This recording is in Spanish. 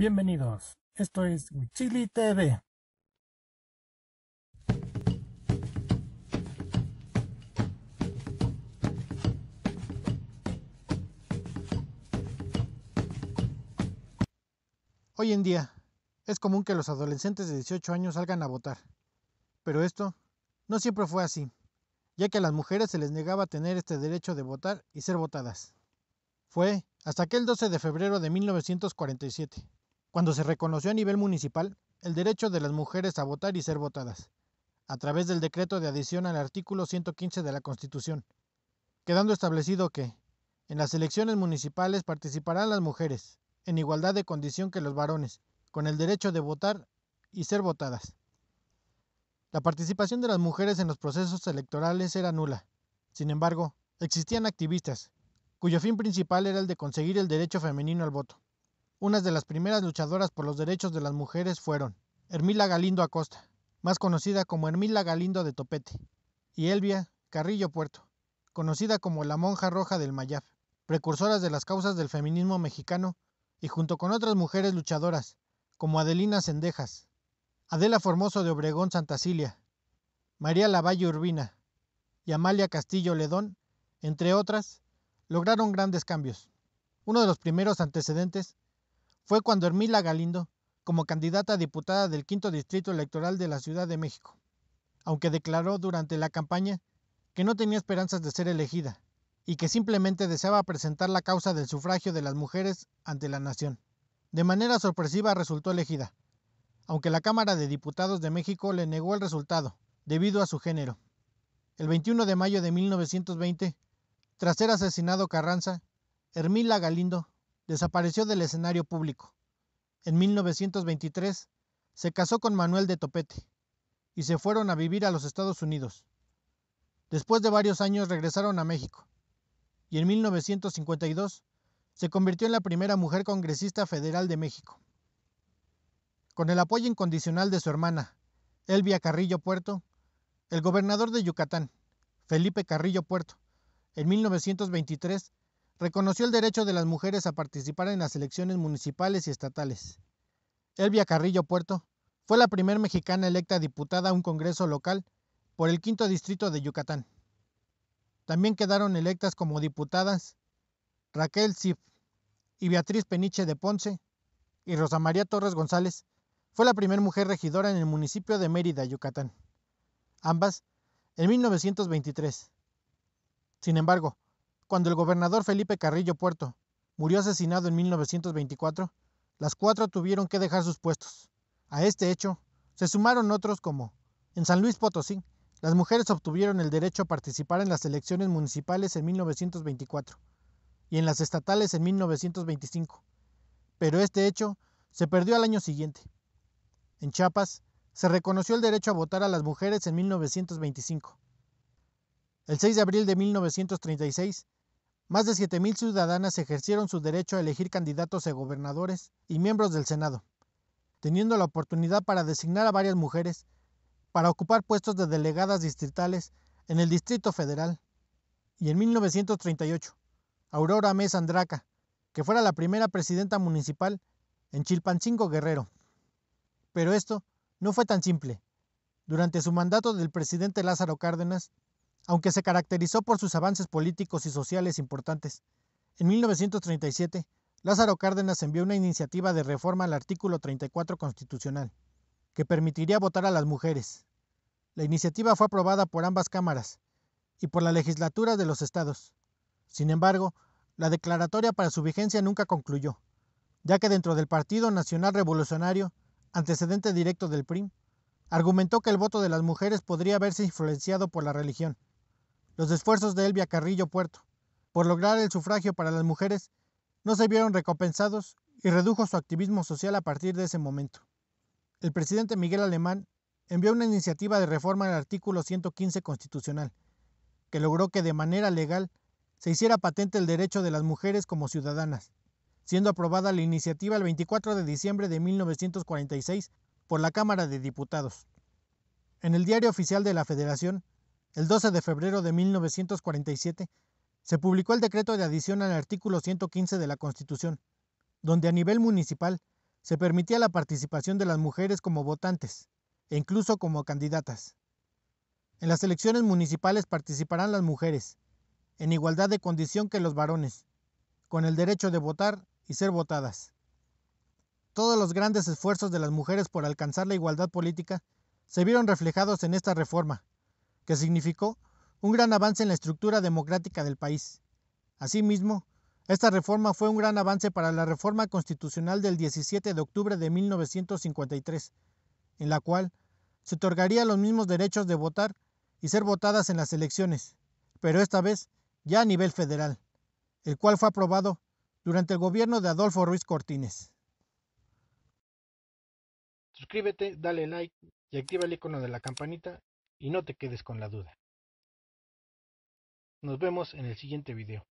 Bienvenidos, esto es Wichili TV. Hoy en día, es común que los adolescentes de 18 años salgan a votar, pero esto no siempre fue así, ya que a las mujeres se les negaba tener este derecho de votar y ser votadas. Fue hasta aquel 12 de febrero de 1947 cuando se reconoció a nivel municipal el derecho de las mujeres a votar y ser votadas, a través del decreto de adición al artículo 115 de la Constitución, quedando establecido que en las elecciones municipales participarán las mujeres, en igualdad de condición que los varones, con el derecho de votar y ser votadas. La participación de las mujeres en los procesos electorales era nula. Sin embargo, existían activistas, cuyo fin principal era el de conseguir el derecho femenino al voto. Unas de las primeras luchadoras por los derechos de las mujeres fueron Hermila Galindo Acosta, más conocida como Hermila Galindo de Topete, y Elvia Carrillo Puerto, conocida como la Monja Roja del Mayaf, precursoras de las causas del feminismo mexicano y junto con otras mujeres luchadoras, como Adelina Cendejas, Adela Formoso de Obregón Santacilia, María Lavalle Urbina y Amalia Castillo Ledón, entre otras, lograron grandes cambios. Uno de los primeros antecedentes fue cuando Hermila Galindo, como candidata a diputada del quinto distrito electoral de la Ciudad de México, aunque declaró durante la campaña que no tenía esperanzas de ser elegida y que simplemente deseaba presentar la causa del sufragio de las mujeres ante la nación. De manera sorpresiva resultó elegida, aunque la Cámara de Diputados de México le negó el resultado, debido a su género. El 21 de mayo de 1920, tras ser asesinado Carranza, Hermila Galindo desapareció del escenario público. En 1923 se casó con Manuel de Topete y se fueron a vivir a los Estados Unidos. Después de varios años regresaron a México y en 1952 se convirtió en la primera mujer congresista federal de México. Con el apoyo incondicional de su hermana, Elvia Carrillo Puerto, el gobernador de Yucatán, Felipe Carrillo Puerto, en 1923 reconoció el derecho de las mujeres a participar en las elecciones municipales y estatales. Elvia Carrillo Puerto fue la primera mexicana electa diputada a un congreso local por el quinto distrito de Yucatán. También quedaron electas como diputadas Raquel Zip y Beatriz Peniche de Ponce y Rosa María Torres González fue la primera mujer regidora en el municipio de Mérida, Yucatán. Ambas en 1923. Sin embargo, cuando el gobernador Felipe Carrillo Puerto murió asesinado en 1924, las cuatro tuvieron que dejar sus puestos. A este hecho se sumaron otros como, en San Luis Potosí, las mujeres obtuvieron el derecho a participar en las elecciones municipales en 1924 y en las estatales en 1925, pero este hecho se perdió al año siguiente. En Chiapas, se reconoció el derecho a votar a las mujeres en 1925. El 6 de abril de 1936, más de 7.000 ciudadanas ejercieron su derecho a elegir candidatos a gobernadores y miembros del Senado, teniendo la oportunidad para designar a varias mujeres para ocupar puestos de delegadas distritales en el Distrito Federal. Y en 1938, Aurora Mesa Andraca, que fuera la primera presidenta municipal en Chilpancingo Guerrero. Pero esto no fue tan simple. Durante su mandato del presidente Lázaro Cárdenas, aunque se caracterizó por sus avances políticos y sociales importantes. En 1937, Lázaro Cárdenas envió una iniciativa de reforma al artículo 34 constitucional, que permitiría votar a las mujeres. La iniciativa fue aprobada por ambas cámaras y por la legislatura de los estados. Sin embargo, la declaratoria para su vigencia nunca concluyó, ya que dentro del Partido Nacional Revolucionario, antecedente directo del PRIM, argumentó que el voto de las mujeres podría haberse influenciado por la religión. Los esfuerzos de Elvia Carrillo Puerto por lograr el sufragio para las mujeres no se vieron recompensados y redujo su activismo social a partir de ese momento. El presidente Miguel Alemán envió una iniciativa de reforma al artículo 115 constitucional, que logró que de manera legal se hiciera patente el derecho de las mujeres como ciudadanas, siendo aprobada la iniciativa el 24 de diciembre de 1946 por la Cámara de Diputados. En el Diario Oficial de la Federación el 12 de febrero de 1947, se publicó el decreto de adición al artículo 115 de la Constitución, donde a nivel municipal se permitía la participación de las mujeres como votantes e incluso como candidatas. En las elecciones municipales participarán las mujeres, en igualdad de condición que los varones, con el derecho de votar y ser votadas. Todos los grandes esfuerzos de las mujeres por alcanzar la igualdad política se vieron reflejados en esta reforma, que significó un gran avance en la estructura democrática del país. Asimismo, esta reforma fue un gran avance para la reforma constitucional del 17 de octubre de 1953, en la cual se otorgaría los mismos derechos de votar y ser votadas en las elecciones, pero esta vez ya a nivel federal, el cual fue aprobado durante el gobierno de Adolfo Ruiz Cortines. Suscríbete, dale like y activa el icono de la campanita y no te quedes con la duda. Nos vemos en el siguiente video.